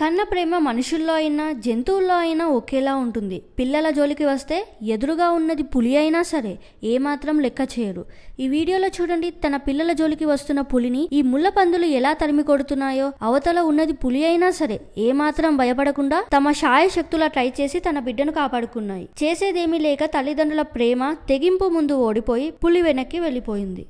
కన్న ప్రేమ మనుషుల్లో అయినా జంతువుల్లో అయినా ఒకేలా ఉంటుంది పిల్లల జోలికి వస్తే ఎదురుగా ఉన్నది పులి అయినా సరే ఏమాత్రం లెక్క చేయరు ఈ వీడియోలో చూడండి తన పిల్లల జోలికి వస్తున్న పులిని ఈ ముళ్ళ పందులు ఎలా తరిమి కొడుతున్నాయో అవతల ఉన్నది పులి అయినా సరే ఏమాత్రం భయపడకుండా తమ శాయశక్తులా ట్రై చేసి తన బిడ్డను కాపాడుకున్నాయి చేసేదేమీ లేక తల్లిదండ్రుల ప్రేమ తెగింపు ముందు ఓడిపోయి పులి వెనక్కి వెళ్ళిపోయింది